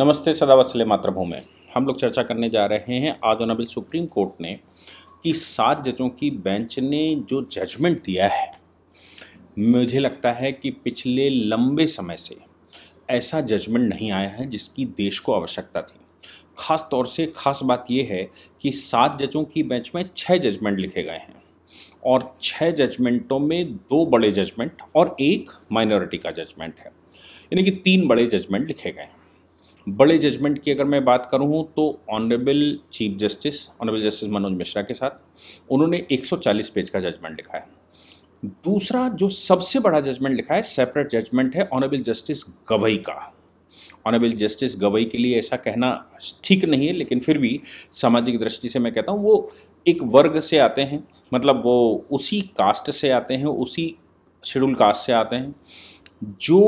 नमस्ते सदा वसले मातृभूमि हम लोग चर्चा करने जा रहे हैं आज ऑनरेबल सुप्रीम कोर्ट ने कि सात जजों की बेंच ने जो जजमेंट दिया है मुझे लगता है कि पिछले लंबे समय से ऐसा जजमेंट नहीं आया है जिसकी देश को आवश्यकता थी खास तौर से खास बात यह है कि सात जजों की बेंच में छः जजमेंट लिखे गए हैं और छः जजमेंटों में दो बड़े जजमेंट और एक माइनॉरिटी का जजमेंट है यानी कि तीन बड़े जजमेंट लिखे गए हैं बड़े जजमेंट की अगर मैं बात करूँ तो honourable chief justice honourable justice Manoj Mishra के साथ उन्होंने 140 पेज का जजमेंट लिखा है दूसरा जो सबसे बड़ा जजमेंट लिखा है सेपरेट जजमेंट है ऑनरेबल जस्टिस गवई का ऑनरेबल जस्टिस गवई के लिए ऐसा कहना ठीक नहीं है लेकिन फिर भी सामाजिक दृष्टि से मैं कहता हूँ वो एक वर्ग से आते हैं मतलब वो उसी कास्ट से आते हैं उसी शेड्यूल कास्ट से आते हैं जो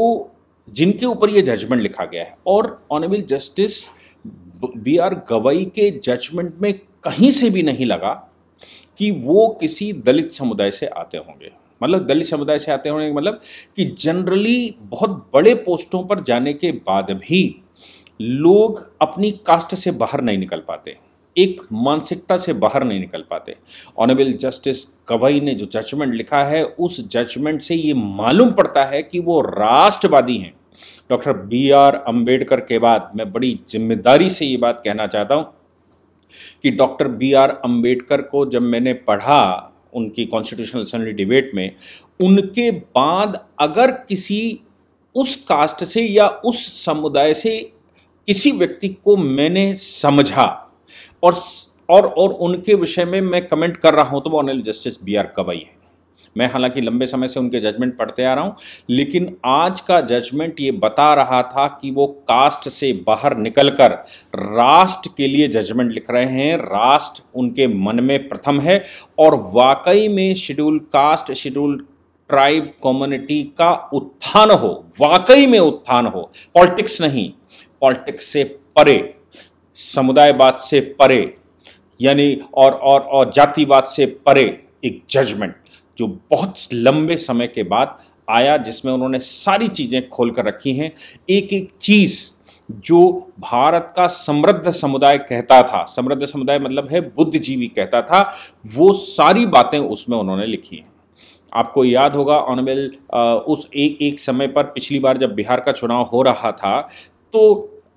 जिनके ऊपर ये जजमेंट लिखा गया है और honourable justice B R Gavai के जजमेंट में कहीं से भी नहीं लगा कि वो किसी दलित समुदाय से आते होंगे मतलब दलित समुदाय से आते होंगे मतलब कि जनरली बहुत बड़े पोस्टों पर जाने के बाद भी लोग अपनी कास्ट से बाहर नहीं निकल पाते एक मानसिकता से बाहर नहीं निकल पाते ऑनेबल जस्टिस गवई ने जो जजमेंट लिखा है उस जजमेंट से ये मालूम पड़ता है कि वो राष्ट्रवादी हैं डॉक्टर बी आर अम्बेडकर के बाद मैं बड़ी जिम्मेदारी से ये बात कहना चाहता हूँ कि डॉक्टर बी आर अम्बेडकर को जब मैंने पढ़ा उनकी कॉन्स्टिट्यूशनल असेंबली डिबेट में उनके बाद अगर किसी उस कास्ट से या उस समुदाय से किसी व्यक्ति को मैंने समझा और और और उनके विषय में मैं कमेंट कर रहा हूं तो वो honourable justice B R Gavai है मैं हालांकि लंबे समय से उनके जजमेंट पढ़ते आ रहा हूं लेकिन आज का जजमेंट ये बता रहा था कि वो कास्ट से बाहर निकलकर राष्ट्र के लिए जजमेंट लिख रहे हैं राष्ट्र उनके मन में प्रथम है और वाकई में schedule caste schedule tribe community का उत्थान हो वाकई में उत्थान हो पॉलिटिक्स नहीं पॉलिटिक्स से परे समुदायवाद से परे यानी और और और जातिवाद से परे एक जजमेंट जो बहुत लंबे समय के बाद आया जिसमें उन्होंने सारी चीज़ें खोल कर रखी हैं एक एक चीज़ जो भारत का समृद्ध समुदाय कहता था समृद्ध समुदाय मतलब है बुद्धिजीवी कहता था वो सारी बातें उसमें उन्होंने लिखी हैं आपको याद होगा ऑनवेल उस एक एक समय पर पिछली बार जब बिहार का चुनाव हो रहा था तो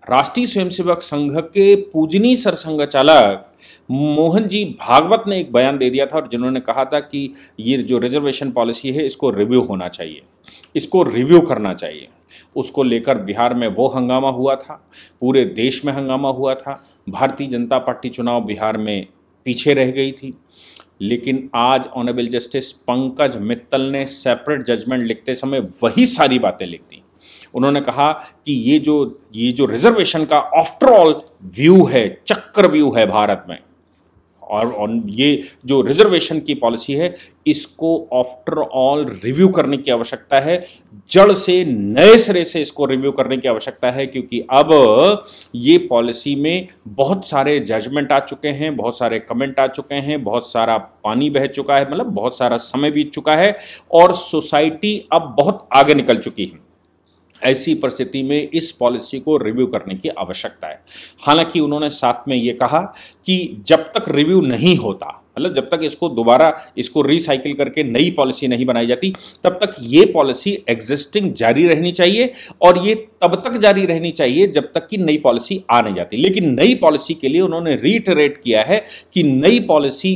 राष्ट्रीय स्वयंसेवक संघ के पूजनी सरसंघ चालक मोहन जी भागवत ने एक बयान दे दिया था और जिन्होंने कहा था कि ये जो रिजर्वेशन पॉलिसी है इसको रिव्यू होना चाहिए इसको रिव्यू करना चाहिए उसको लेकर बिहार में वो हंगामा हुआ था पूरे देश में हंगामा हुआ था भारतीय जनता पार्टी चुनाव बिहार में पीछे रह गई थी लेकिन आज ऑनरेबल जस्टिस पंकज मित्तल ने सेपरेट जजमेंट लिखते समय वही सारी बातें लिख दी उन्होंने कहा कि ये जो ये जो रिजर्वेशन का आफ्टरऑल व्यू है चक्कर व्यू है भारत में और, और ये जो रिजर्वेशन की पॉलिसी है इसको आफ्टर ऑल रिव्यू करने की आवश्यकता है जड़ से नए सिरे से इसको रिव्यू करने की आवश्यकता है क्योंकि अब ये पॉलिसी में बहुत सारे जजमेंट आ चुके हैं बहुत सारे कमेंट आ चुके हैं बहुत सारा पानी बह चुका है मतलब बहुत सारा समय बीत चुका है और सोसाइटी अब बहुत आगे निकल चुकी है ऐसी परिस्थिति में इस पॉलिसी को रिव्यू करने की आवश्यकता है हालांकि उन्होंने साथ में ये कहा कि जब तक रिव्यू नहीं होता मतलब जब तक इसको दोबारा इसको रिसाइकिल करके नई पॉलिसी नहीं बनाई जाती तब तक ये पॉलिसी एग्जिस्टिंग जारी रहनी चाहिए और ये तब तक जारी रहनी चाहिए जब तक कि नई पॉलिसी आ नहीं जाती लेकिन नई पॉलिसी के लिए उन्होंने रीटरेट किया है कि नई पॉलिसी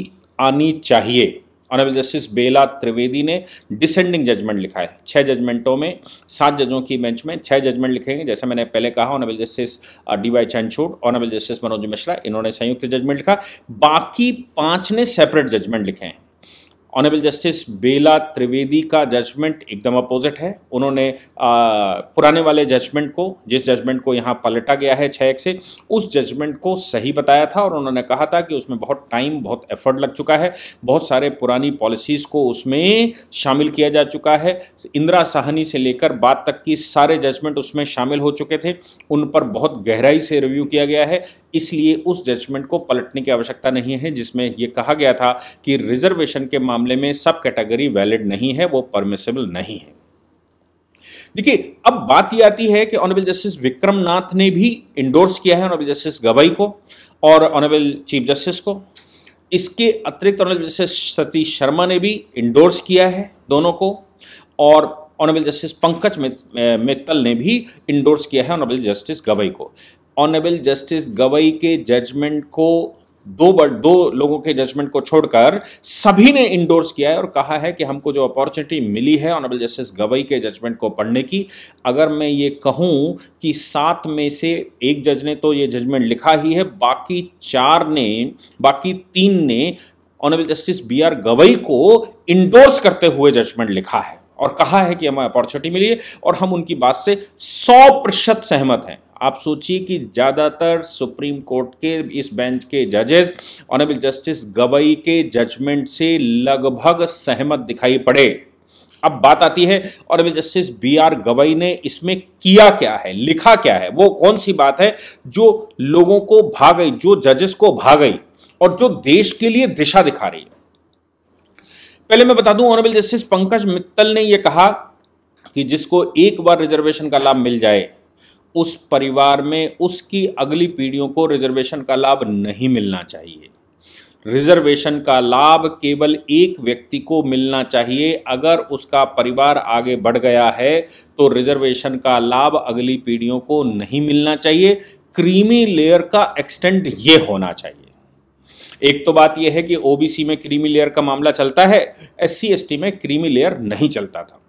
आनी चाहिए ऑनरेबल जस्टिस बेला त्रिवेदी ने डिसेंडिंग जजमेंट लिखा है छह जजमेंटों में सात जजों की बेंच में छः जजमेंट लिखेंगे जैसे मैंने पहले कहा honourable justice D Y Chandrachud honourable justice Manoj Mishra इन्होंने संयुक्त जजमेंट लिखा बाकी पांच ने सेपरेट जजमेंट लिखे हैं ऑनरेबल जस्टिस बेला त्रिवेदी का जजमेंट एकदम अपोजिट है उन्होंने आ, पुराने वाले जजमेंट को जिस जजमेंट को यहाँ पलटा गया है छः एक से उस जजमेंट को सही बताया था और उन्होंने कहा था कि उसमें बहुत टाइम बहुत एफर्ट लग चुका है बहुत सारे पुरानी पॉलिसीज़ को उसमें शामिल किया जा चुका है इंदिरा साहनी से लेकर बाद तक की सारे जजमेंट उसमें शामिल हो चुके थे उन पर बहुत गहराई से रिव्यू किया गया है इसलिए उस जजमेंट को पलटने की आवश्यकता नहीं है जिसमें यह कहा गया था कि रिजर्वेशन के मामले में सब कैटेगरी वैलिड नहीं है वो परमिसेबल नहीं है देखिए अब बात यह आती है कि ऑनरेबल जस्टिस विक्रम नाथ ने भी इंडोर्स किया है ऑनरेबल जस्टिस गवई को और ऑनरेबल चीफ जस्टिस को इसके अतिरिक्त ऑनरेबल जस्टिस सतीश शर्मा ने भी इंडोर्स किया है दोनों को और ऑनरेबल जस्टिस पंकज मित्तल ने भी इंडोर्स किया है ऑनरेबल जस्टिस गवई को ऑनेबल जस्टिस गवई के जजमेंट को दो बट दो लोगों के जजमेंट को छोड़कर सभी ने इंडोर्स किया है और कहा है कि हमको जो अपॉर्चुनिटी मिली है ऑनरेबल जस्टिस गवई के जजमेंट को पढ़ने की अगर मैं ये कहूँ कि सात में से एक जज ने तो ये जजमेंट लिखा ही है बाकी चार ने बाकी तीन ने honourable justice B R Gavai को इंडोर्स करते हुए जजमेंट लिखा है और कहा है कि हमें अपॉर्चुनिटी मिली है और हम उनकी बात से सौ प्रतिशत सहमत हैं आप सोचिए कि ज़्यादातर सुप्रीम कोर्ट के इस बेंच के जजेस ऑनरेबल जस्टिस गवई के जजमेंट से लगभग सहमत दिखाई पड़े अब बात आती है honourable justice B R Gavai ने इसमें किया क्या है लिखा क्या है वो कौन सी बात है जो लोगों को भाग गई जो जजेस को भाग गई और जो देश के लिए दिशा दिखा रही है पहले मैं बता दूं ऑनरेबल जस्टिस पंकज मित्तल ने यह कहा कि जिसको एक बार रिजर्वेशन का लाभ मिल जाए उस परिवार में उसकी अगली पीढ़ियों को रिजर्वेशन का लाभ नहीं मिलना चाहिए रिजर्वेशन का लाभ केवल एक व्यक्ति को मिलना चाहिए अगर उसका परिवार आगे बढ़ गया है तो रिजर्वेशन का लाभ अगली पीढ़ियों को नहीं मिलना चाहिए क्रीमी लेयर का एक्सटेंड ये होना चाहिए एक तो बात यह है कि ओबीसी में क्रीमी लेयर का मामला चलता है एससी एसटी में क्रीमी लेयर नहीं चलता था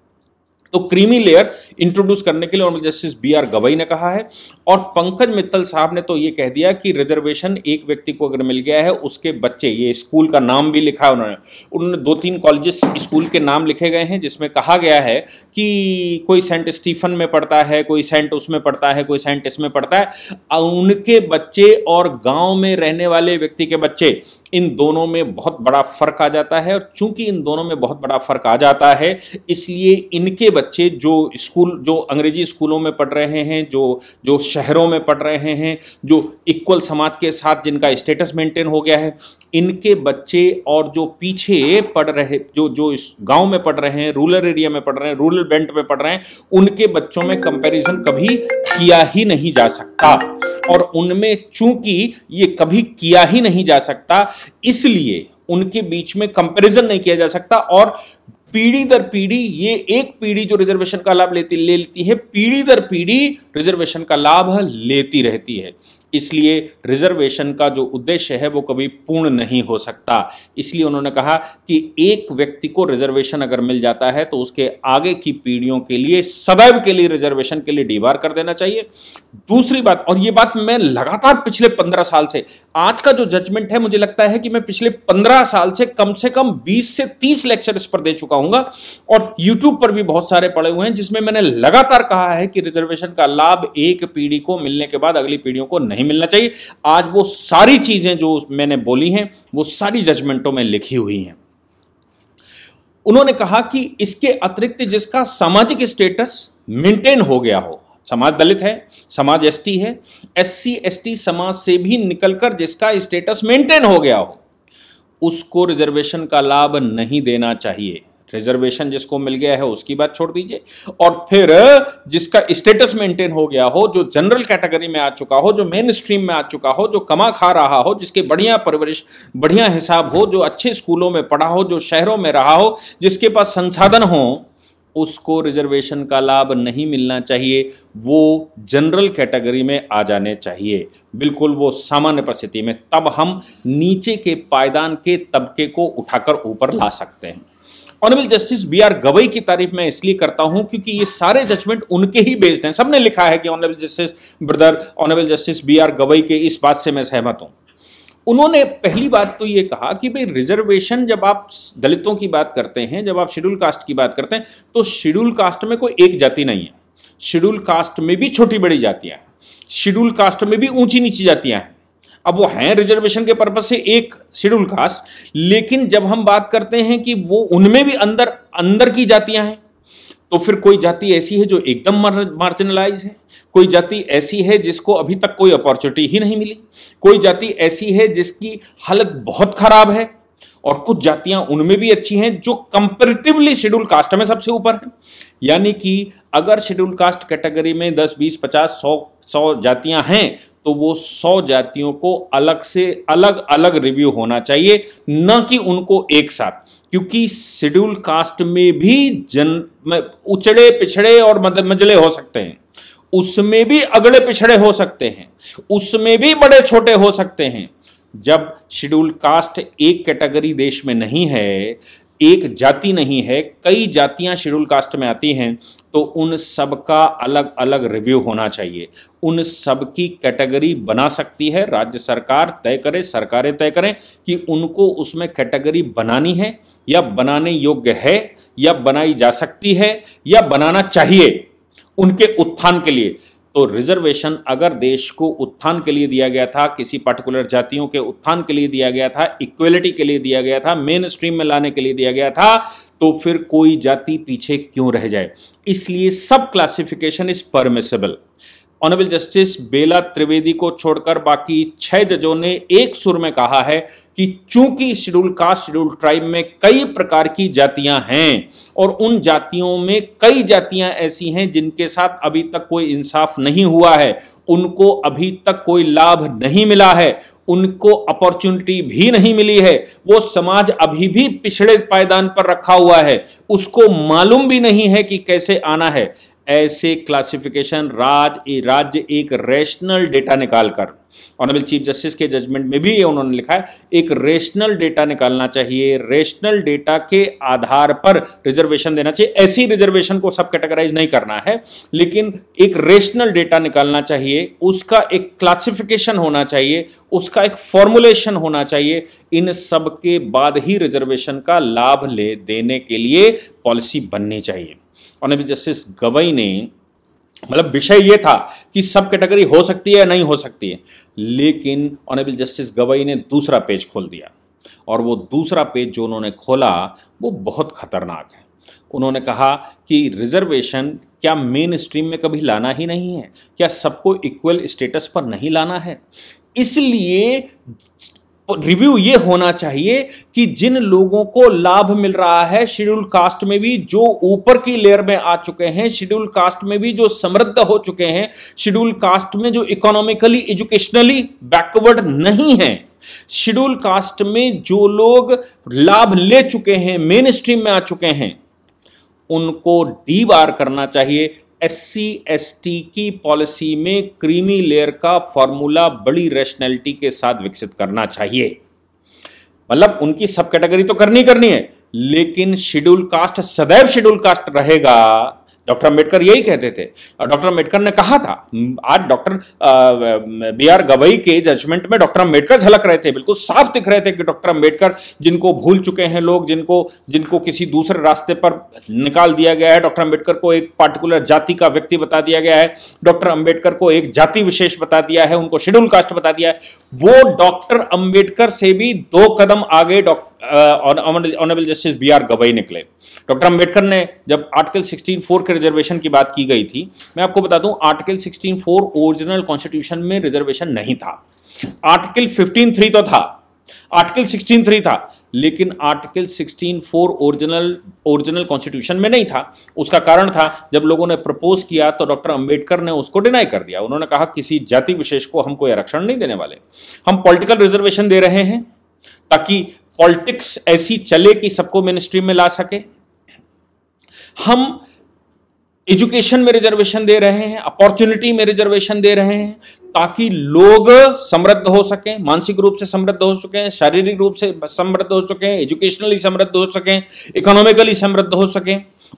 तो क्रीमी लेयर इंट्रोड्यूस करने के लिए honourable justice B R Gavai ने कहा है और पंकज मित्तल साहब ने तो ये कह दिया कि रिजर्वेशन एक व्यक्ति को अगर मिल गया है उसके बच्चे ये स्कूल का नाम भी लिखा है उन्होंने उन्होंने दो तीन कॉलेजेस स्कूल के नाम लिखे गए हैं जिसमें कहा गया है कि कोई सेंट स्टीफन में पढ़ता है कोई सेंट उसमें पढ़ता है कोई सेंट इसमें पढ़ता है उनके बच्चे और गाँव में रहने वाले व्यक्ति के बच्चे इन दोनों में बहुत बड़ा फ़र्क आ जाता है और चूंकि इन दोनों में बहुत बड़ा फ़र्क आ जाता है इसलिए इनके बच्चे जो स्कूल जो अंग्रेजी स्कूलों में पढ़ रहे हैं जो जो शहरों में पढ़ रहे हैं जो इक्वल समाज के साथ जिनका स्टेटस मेंटेन हो गया है इनके बच्चे और जो पीछे पढ़ रहे जो जो इस गाँव में पढ़ रहे हैं रूरल एरिया में पढ़ रहे हैं रूरल बेंट में पढ़ रहे हैं उनके बच्चों में कंपेरिजन कभी किया ही नहीं जा सकता और उनमें चूंकि ये कभी किया ही नहीं जा सकता इसलिए उनके बीच में कंपैरिजन नहीं किया जा सकता और पीढ़ी दर पीढ़ी ये एक पीढ़ी जो रिजर्वेशन का लाभ लेती ले लेती है पीढ़ी दर पीढ़ी रिजर्वेशन का लाभ लेती रहती है इसलिए रिजर्वेशन का जो उद्देश्य है वो कभी पूर्ण नहीं हो सकता इसलिए उन्होंने कहा कि एक व्यक्ति को रिजर्वेशन अगर मिल जाता है तो उसके आगे की पीढ़ियों के लिए सदैव के लिए रिजर्वेशन के लिए डीवार कर देना चाहिए दूसरी बात और ये बात मैं लगातार पिछले पंद्रह साल से आज का जो जजमेंट है मुझे लगता है कि मैं पिछले पंद्रह साल से कम से कम बीस से तीस लेक्चर इस पर दे चुका हूंगा और यूट्यूब पर भी बहुत सारे पड़े हुए हैं जिसमें मैंने लगातार कहा है कि रिजर्वेशन का लाभ एक पीढ़ी को मिलने के बाद अगली पीढ़ियों को नहीं नहीं मिलना चाहिए आज वो सारी चीज़ें जो मैंने बोली हैं वो सारी जजमेंटों में लिखी हुई हैं उन्होंने कहा कि इसके अतिरिक्त जिसका सामाजिक स्टेटस मेंटेन हो गया हो समाज दलित है समाज एसटी है एससी एसटी समाज से भी निकलकर जिसका स्टेटस मेंटेन हो गया हो उसको रिजर्वेशन का लाभ नहीं देना चाहिए रिजर्वेशन जिसको मिल गया है उसकी बात छोड़ दीजिए और फिर जिसका स्टेटस मेंटेन हो गया हो जो जनरल कैटेगरी में आ चुका हो जो मेन स्ट्रीम में आ चुका हो जो कमा खा रहा हो जिसके बढ़िया परवरिश बढ़िया हिसाब हो जो अच्छे स्कूलों में पढ़ा हो जो शहरों में रहा हो जिसके पास संसाधन हो उसको रिजर्वेशन का लाभ नहीं मिलना चाहिए वो जनरल कैटेगरी में आ जाने चाहिए बिल्कुल वो सामान्य परिस्थिति में तब हम नीचे के पायदान के तबके को उठाकर ऊपर ला सकते हैं honourable justice B R Gavai की तारीफ मैं इसलिए करता हूं क्योंकि ये सारे जजमेंट उनके ही बेस्ड हैं सबने लिखा है कि honourable justice brother honourable justice B R Gavai के इस बात से मैं सहमत हूं उन्होंने पहली बात तो ये कहा कि भाई रिजर्वेशन जब आप दलितों की बात करते हैं जब आप शेड्यूल कास्ट की बात करते हैं तो शेड्यूल कास्ट में कोई एक जाति नहीं है शेड्यूल कास्ट में भी छोटी बड़ी जातियां हैं शेड्यूल कास्ट में भी ऊंची नीची जातियां हैं अब वो हैं रिजर्वेशन के पर्पज से एक शेड्यूल कास्ट लेकिन जब हम बात करते हैं कि वो उनमें भी अंदर अंदर की जातियां हैं तो फिर कोई जाति ऐसी है जो एकदम मार्जिनलाइज है कोई जाति ऐसी है जिसको अभी तक कोई अपॉर्चुनिटी ही नहीं मिली कोई जाति ऐसी है जिसकी हालत बहुत खराब है और कुछ जातियां उनमें भी अच्छी हैं जो कंपेरेटिवली शेड्यूल कास्ट में सबसे ऊपर है यानी कि अगर शेड्यूल कास्ट कैटेगरी में 10, 20, 50, 100 सौ जातियां हैं तो वो सौ जातियों को अलग से अलग अलग रिव्यू होना चाहिए न कि उनको एक साथ क्योंकि शेड्यूल कास्ट में भी जन उचड़े पिछड़े और मजले हो सकते हैं उसमें भी अगड़े पिछड़े हो सकते हैं उसमें भी बड़े छोटे हो सकते हैं जब शेड्यूल कास्ट एक कैटेगरी देश में नहीं है एक जाति नहीं है कई जातियां शेड्यूल कास्ट में आती हैं तो उन सब का अलग अलग रिव्यू होना चाहिए उन सब की कैटेगरी बना सकती है राज्य सरकार तय करे सरकारें तय करें कि उनको उसमें कैटेगरी बनानी है या बनाने योग्य है या बनाई जा सकती है या बनाना चाहिए उनके उत्थान के लिए तो रिजर्वेशन अगर देश को उत्थान के लिए दिया गया था किसी पर्टिकुलर जातियों के उत्थान के लिए दिया गया था इक्वेलिटी के लिए दिया गया था मेन स्ट्रीम में लाने के लिए दिया गया था तो फिर कोई जाति पीछे क्यों रह जाए इसलिए सब classification is permissible honourable justice Bela Trivedi को छोड़कर बाकी छह जजों ने एक सुर में कहा है कि चूंकि शेड्यूल कास्ट शेड्यूल ट्राइब में कई प्रकार की जातियां हैं और उन जातियों में कई जातियां ऐसी हैं जिनके साथ अभी तक कोई इंसाफ नहीं हुआ है उनको अभी तक कोई लाभ नहीं मिला है उनको अपॉर्चुनिटी भी नहीं मिली है वो समाज अभी भी पिछड़े पायदान पर रखा हुआ है उसको मालूम भी नहीं है कि कैसे आना है ऐसे क्लासिफिकेशन राज राज्य एक रेशनल डेटा निकालकर ऑनरेबल चीफ जस्टिस के जजमेंट में भी उन्होंने लिखा है एक रेशनल डेटा निकालना चाहिए रेशनल डेटा के आधार पर रिजर्वेशन देना चाहिए ऐसी रिजर्वेशन को सब कैटेगराइज नहीं करना है लेकिन एक रेशनल डेटा निकालना चाहिए उसका एक क्लासिफिकेशन होना चाहिए उसका एक फॉर्मुलेशन होना चाहिए इन सब के बाद ही रिजर्वेशन का लाभ ले देने के लिए पॉलिसी बननी चाहिए ऑनरेबल जस्टिस गवई ने मतलब विषय ये था कि सब कैटेगरी हो सकती है या नहीं हो सकती है लेकिन ऑनरेबल जस्टिस गवई ने दूसरा पेज खोल दिया और वो दूसरा पेज जो उन्होंने खोला वो बहुत खतरनाक है उन्होंने कहा कि रिजर्वेशन क्या मेन स्ट्रीम में कभी लाना ही नहीं है क्या सबको इक्वल स्टेटस पर नहीं लाना है इसलिए रिव्यू ये होना चाहिए कि जिन लोगों को लाभ मिल रहा है शेड्यूल कास्ट में भी जो ऊपर की लेयर में आ चुके हैं शेड्यूल कास्ट में भी जो समृद्ध हो चुके हैं शेड्यूल कास्ट में जो इकोनॉमिकली एजुकेशनली बैकवर्ड नहीं है शेड्यूल कास्ट में जो लोग लाभ ले चुके हैं मेन स्ट्रीम में आ चुके हैं उनको डी बार करना चाहिए एस सी की पॉलिसी में क्रीमी लेयर का फॉर्मूला बड़ी रेशनैलिटी के साथ विकसित करना चाहिए मतलब उनकी सब कैटेगरी तो करनी करनी है लेकिन शेड्यूल कास्ट सदैव शेड्यूल कास्ट रहेगा डॉक्टर अम्बेडकर यही कहते थे और डॉक्टर अम्बेडकर ने कहा था आज डॉक्टर बी आर गवई के जजमेंट में डॉक्टर अम्बेडकर झलक रहे थे बिल्कुल साफ दिख रहे थे कि डॉक्टर अम्बेडकर जिनको भूल चुके हैं लोग जिनको जिनको किसी दूसरे रास्ते पर निकाल दिया गया है डॉक्टर अम्बेडकर को एक पार्टिकुलर जाति का व्यक्ति बता दिया गया है डॉक्टर अम्बेडकर को एक जाति विशेष बता दिया है उनको शेड्यूल कास्ट बता दिया है वो डॉक्टर अम्बेडकर से भी दो कदम आगे doctor honourable justice B R Gavai निकले डॉक्टर अम्बेडकर ने जब आर्टिकल फोर के रिजर्वेशन की बात की गई थी मैं आपको बता दूं आर्टिकल फोर ओरिजिनल कॉन्स्टिट्यूशन में रिजर्वेशन नहीं था आर्टिकल थ्री तो था आर्टिकल थ्री था लेकिन article four original original constitution में नहीं था उसका कारण था जब लोगों ने प्रपोज किया तो डॉक्टर अंबेडकर ने उसको डिनाई कर दिया उन्होंने कहा किसी जाति विशेष को हम कोई आरक्षण नहीं देने वाले हम पॉलिटिकल रिजर्वेशन दे रहे हैं ताकि पॉलिटिक्स ऐसी चले कि सबको मेन में ला सके हम एजुकेशन में रिजर्वेशन दे रहे हैं अपॉर्चुनिटी में रिजर्वेशन दे रहे हैं ताकि लोग समृद्ध हो सकें मानसिक रूप से समृद्ध हो सकें शारीरिक रूप से समृद्ध हो सकें एजुकेशनली समृद्ध हो सकें इकोनॉमिकली समृद्ध हो सकें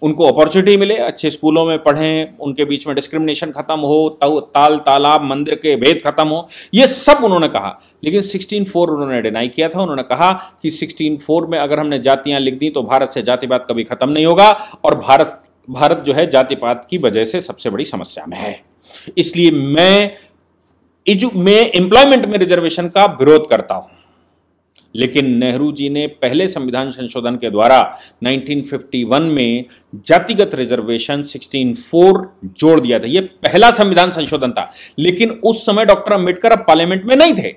उनको अपॉर्चुनिटी मिले अच्छे स्कूलों में पढ़ें उनके बीच में डिस्क्रिमिनेशन खत्म हो ताल तालाब मंदिर के भेद खत्म हो ये सब उन्होंने कहा लेकिन 16.4 उन्होंने डिनाई किया था उन्होंने कहा कि 16.4 में अगर हमने जातियां लिख दी तो भारत से जातिवाद कभी खत्म नहीं होगा और भारत भारत जो है जातिपात की वजह से सबसे बड़ी समस्या में है इसलिए मैं मैं एम्प्लॉयमेंट में रिजर्वेशन का विरोध करता हूं लेकिन नेहरू जी ने पहले संविधान संशोधन के द्वारा 1951 में जातिगत रिजर्वेशन 164 जोड़ दिया था यह पहला संविधान संशोधन था लेकिन उस समय डॉक्टर अंबेडकर अब पार्लियामेंट में नहीं थे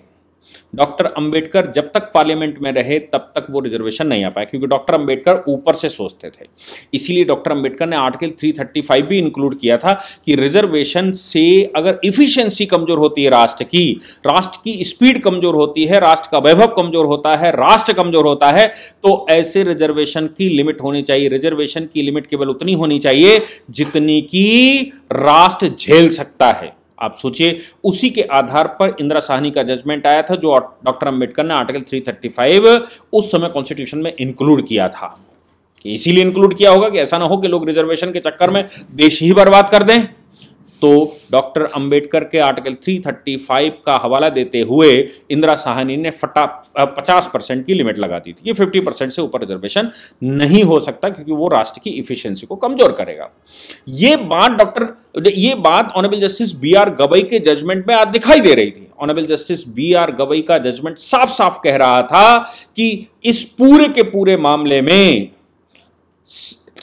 डॉक्टर अंबेडकर जब तक पार्लियामेंट में रहे तब तक वो रिजर्वेशन नहीं आ पाया क्योंकि डॉक्टर अंबेडकर ऊपर से सोचते थे इसीलिए डॉक्टर अंबेडकर ने आर्टिकल 335 भी इंक्लूड किया था कि रिजर्वेशन से अगर इफिशियंसी कमजोर होती है राष्ट्र की राष्ट्र की स्पीड कमजोर होती है राष्ट्र का वैभव कमजोर होता है राष्ट्र कमजोर होता है तो ऐसे रिजर्वेशन की लिमिट होनी चाहिए रिजर्वेशन की लिमिट केवल उतनी होनी चाहिए जितनी की राष्ट्र झेल सकता है आप सोचिए उसी के आधार पर इंदिरा साहनी का जजमेंट आया था जो डॉक्टर अंबेडकर ने आर्टिकल 335 उस समय कॉन्स्टिट्यूशन में इंक्लूड किया था कि इसीलिए इंक्लूड किया होगा कि ऐसा ना हो कि लोग रिजर्वेशन के चक्कर में देश ही बर्बाद कर दें तो डॉक्टर अंबेडकर के आर्टिकल 335 का हवाला देते हुए इंदिरा साहनी ने फटा पचास परसेंट की लिमिट लगा दी थी ये 50 परसेंट से ऊपर रिजर्वेशन नहीं हो सकता क्योंकि वो राष्ट्र की इफिशियंसी को कमजोर करेगा ये बात डॉक्टर ये बात honourable justice B R Gavai के जजमेंट में आज दिखाई दे रही थी honourable justice B R Gavai का जजमेंट साफ साफ कह रहा था कि इस पूरे के पूरे मामले में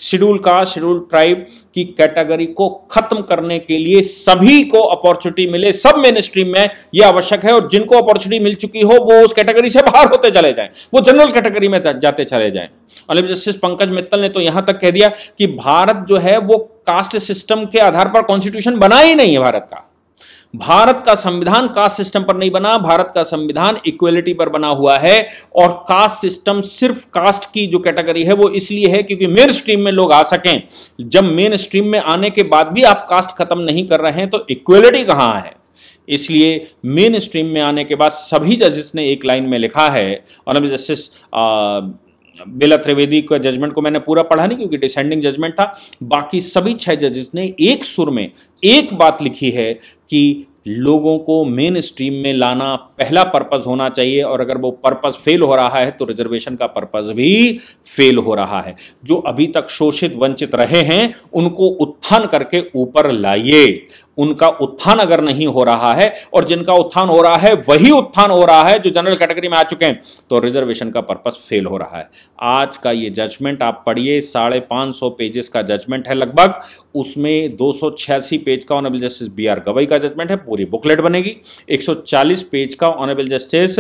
शेड्यूल कास्ट शेड्यूल ट्राइब की कैटेगरी को खत्म करने के लिए सभी को अपॉर्चुनिटी मिले सब मेन स्ट्रीम में यह आवश्यक है और जिनको अपॉर्चुनिटी मिल चुकी हो वो उस कैटेगरी से बाहर होते चले जाएं वो जनरल कैटेगरी में जाते चले जाएं ऑलिव जस्टिस पंकज मित्तल ने तो यहां तक कह दिया कि भारत जो है वो कास्ट सिस्टम के आधार पर कॉन्स्टिट्यूशन बना ही नहीं है भारत का भारत का संविधान कास्ट सिस्टम पर नहीं बना भारत का संविधान इक्वेलिटी पर बना हुआ है और कास्ट सिस्टम सिर्फ कास्ट की जो कैटेगरी है वो इसलिए है क्योंकि मेन स्ट्रीम में लोग आ सकें जब मेन स्ट्रीम में आने के बाद भी आप कास्ट खत्म नहीं कर रहे हैं तो इक्वलिटी कहाँ है इसलिए मेन स्ट्रीम में आने के बाद सभी जजेस ने एक लाइन में लिखा है अभी जस्टिस बेला त्रिवेदी का जजमेंट को मैंने पूरा पढ़ा नहीं क्योंकि डिसेंडिंग जजमेंट था बाकी सभी छह जजेस ने एक सुर में एक बात लिखी है कि लोगों को मेन स्ट्रीम में लाना पहला पर्पज़ होना चाहिए और अगर वो पर्पज़ फेल हो रहा है तो रिजर्वेशन का पर्पज़ भी फेल हो रहा है जो अभी तक शोषित वंचित रहे हैं उनको उत्थान करके ऊपर लाइए उनका उत्थान अगर नहीं हो रहा है और जिनका उत्थान हो रहा है वही उत्थान हो रहा है जो जनरल कैटेगरी में आ चुके हैं तो रिजर्वेशन का पर्पस फेल हो रहा है आज का ये जजमेंट आप पढ़िए साढ़े पांच सौ पेजेस का जजमेंट है लगभग उसमें दो पेज का honourable justice B R Gavai का जजमेंट है पूरी बुकलेट बनेगी 140 पेज का honourable justice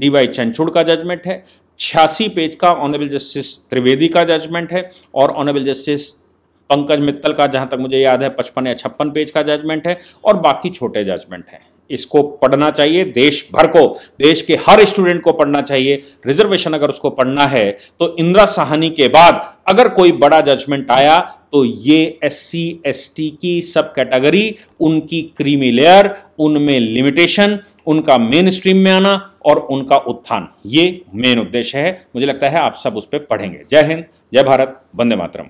D Y Chandrachud का जजमेंट है छियासी पेज का ऑनरेबल जस्टिस त्रिवेदी का जजमेंट है और ऑनरेबल जस्टिस पंकज मित्तल का जहां तक मुझे याद है पचपन या छप्पन पेज का जजमेंट है और बाकी छोटे जजमेंट हैं इसको पढ़ना चाहिए देश भर को देश के हर स्टूडेंट को पढ़ना चाहिए रिजर्वेशन अगर उसको पढ़ना है तो इंदिरा साहनी के बाद अगर कोई बड़ा जजमेंट आया तो ये एससी एसटी की सब कैटेगरी उनकी क्रीमी लेयर उनमें लिमिटेशन उनका मेन स्ट्रीम में आना और उनका उत्थान ये मेन उद्देश्य है मुझे लगता है आप सब उस पर पढ़ेंगे जय हिंद जय भारत वंदे मातरम